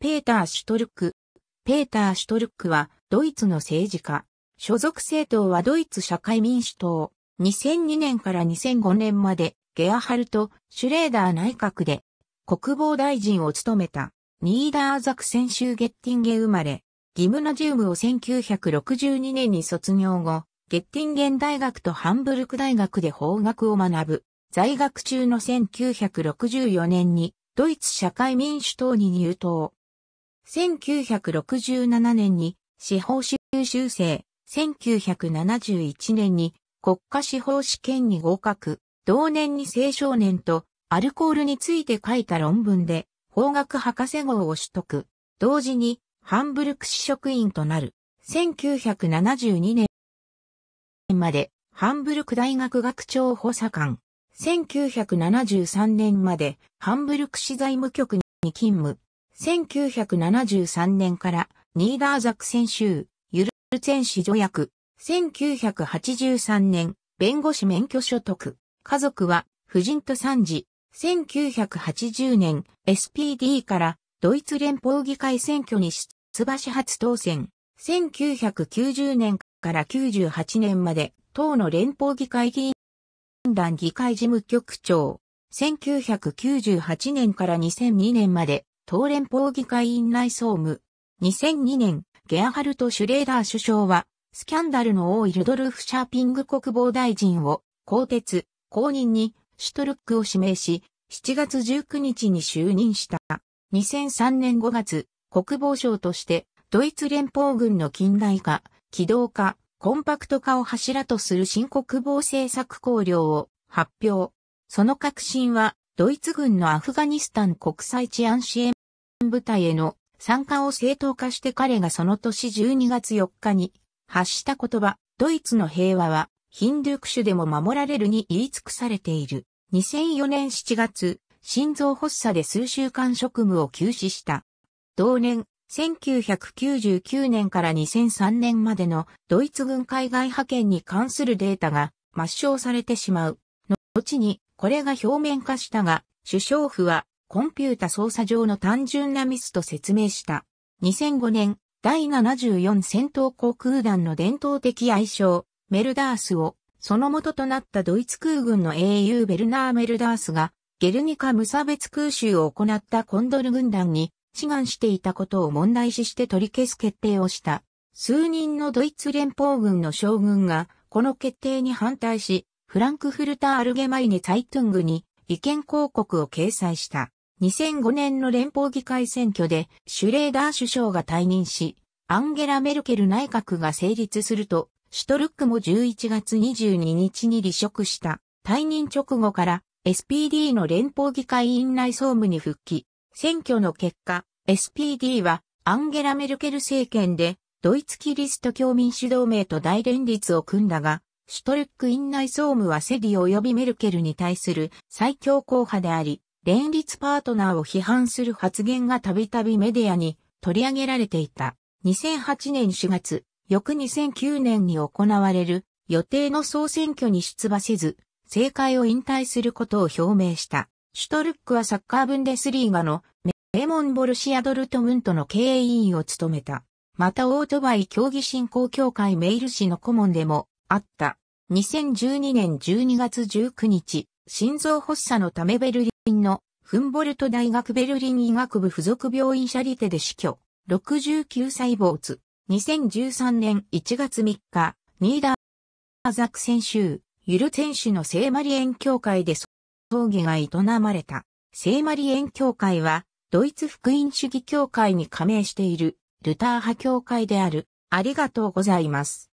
ペーター・シュトルック。ペーター・シュトルックは、ドイツの政治家。所属政党はドイツ社会民主党。2002年から2005年まで、ゲアハルト・シュレーダー内閣で、国防大臣を務めた、ニーダーザク先週ゲッティンゲ生まれ、ギムナジウムを1962年に卒業後、ゲッティンゲン大学とハンブルク大学で法学を学ぶ。在学中の1964年に、ドイツ社会民主党に入党。1967年に司法修習生、1971年に国家司法試験に合格、同年に青少年とアルコールについて書いた論文で法学博士号を取得、同時にハンブルク市職員となる。1972年までハンブルク大学学長補佐官。1973年までハンブルク市財務局に勤務。1973年からニーダーザク選手、ユルツェン約。助役、1983年、弁護士免許所得、家族は、夫人と三次、1980年、SPD からドイツ連邦議会選挙に出馬し初当選。1990年から98年まで、党の連邦議会議員団議会事務局長。1998年から2002年まで、党連邦議会院内総務。2002年、ゲアハルト・シュレーダー首相は、スキャンダルの多いルドルフ・シャーピング国防大臣を、公鉄、公認に、シュトルックを指名し、7月19日に就任した。2003年5月、国防省として、ドイツ連邦軍の近代化、機動化、コンパクト化を柱とする新国防政策綱領を発表。その革新は、ドイツ軍のアフガニスタン国際治安支援部隊への参加を正当化して彼がその年12月4日に発した言葉、ドイツの平和はヒンドゥクシュでも守られるに言い尽くされている。2004年7月、心臓発作で数週間職務を休止した。同年、1999年から2003年までのドイツ軍海外派遣に関するデータが抹消されてしまう。後にこれが表面化したが、首相府はコンピュータ操作上の単純なミスと説明した。2005年、第74戦闘航空団の伝統的愛称、メルダースを、その元となったドイツ空軍の英雄ベルナー・メルダースが、ゲルニカ無差別空襲を行ったコンドル軍団に志願していたことを問題視して取り消す決定をした。数人のドイツ連邦軍の将軍がこの決定に反対し、フランクフルター・アルゲマイネ・ツァイトゥングに意見広告を掲載した。2005年の連邦議会選挙でシュレーダー首相が退任し、アンゲラ・メルケル内閣が成立すると、シュトルックも11月22日に離職した。退任直後から SPD の連邦議会院内総務に復帰。選挙の結果、SPD はアンゲラ・メルケル政権でドイツキリスト教民主同盟と大連立を組んだが、シュトルック院内総務はセディ及びメルケルに対する最強硬派であり、連立パートナーを批判する発言がたびたびメディアに取り上げられていた。2008年4月、翌2009年に行われる予定の総選挙に出馬せず、政界を引退することを表明した。シュトルックはサッカーブンデスリーガのモンボルシアドルトムントの経営委員を務めた。またオートバイ競技振興協会メイル氏の顧問でもあった。2012年12月19日、心臓発作のためベルリンのフンボルト大学ベルリン医学部附属病院シャリテで死去。69歳ツ2013年1月3日、ニーダーザク選手、ユル選手の聖マリエン教会で葬儀が営まれた。聖マリエン教会は、ドイツ福音主義教会に加盟している、ルター派教会である。ありがとうございます。